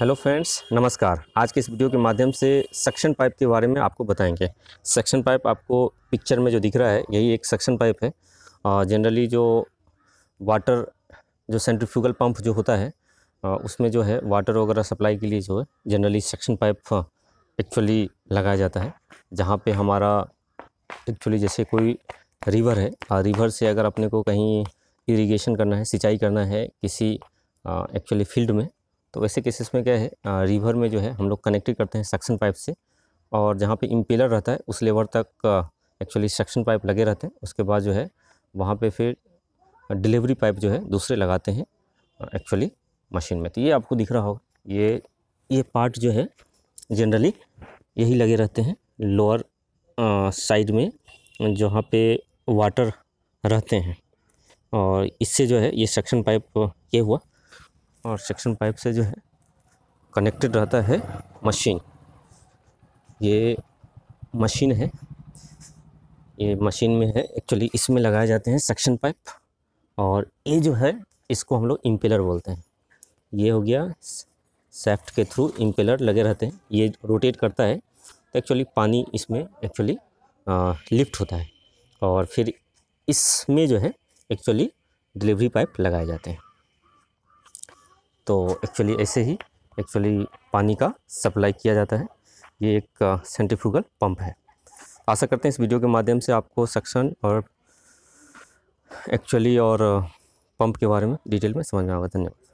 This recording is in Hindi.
हेलो फ्रेंड्स नमस्कार आज के इस वीडियो के माध्यम से सक्शन पाइप के बारे में आपको बताएंगे सक्शन पाइप आपको पिक्चर में जो दिख रहा है यही एक सक्शन पाइप है जनरली जो वाटर जो सेंट्रीफ्यूगल पंप जो होता है उसमें जो है वाटर वगैरह सप्लाई के लिए जो है जनरली सक्शन पाइप एक्चुअली लगाया जाता है जहाँ पर हमारा एक्चुअली जैसे कोई रिवर है रिवर से अगर अपने को कहीं इरीगेशन करना है सिंचाई करना है किसी एक्चुअली फील्ड में तो वैसे केसेस में क्या है रिवर में जो है हम लोग कनेक्टेड करते हैं सक्शन पाइप से और जहाँ पे इम्पेलर रहता है उस लेवर तक एक्चुअली सक्शन पाइप लगे रहते हैं उसके बाद जो है वहाँ पे फिर डिलीवरी पाइप जो है दूसरे लगाते हैं एक्चुअली मशीन में तो ये आपको दिख रहा होगा ये ये पार्ट जो है जनरली यही लगे रहते हैं लोअर साइड में जहाँ पे वाटर रहते हैं और इससे जो है ये सक्शन पाइप ये हुआ और सेक्शन पाइप से जो है कनेक्टेड रहता है मशीन ये मशीन है ये मशीन में है एक्चुअली इसमें लगाए जाते हैं सेक्शन पाइप और ये जो है इसको हम लोग इम्पेलर बोलते हैं ये हो गया सेफ्ट के थ्रू इम्पेलर लगे रहते हैं ये रोटेट करता है तो एक्चुअली पानी इसमें एक्चुअली लिफ्ट होता है और फिर इसमें जो है एक्चुअली डिलीवरी पाइप लगाए जाते हैं तो एक्चुअली ऐसे ही एक्चुअली पानी का सप्लाई किया जाता है ये एक सेंट्रीफ्यूगल पंप है आशा करते हैं इस वीडियो के माध्यम से आपको सक्शन और एक्चुअली और पंप के बारे में डिटेल में समझ में आएगा धन्यवाद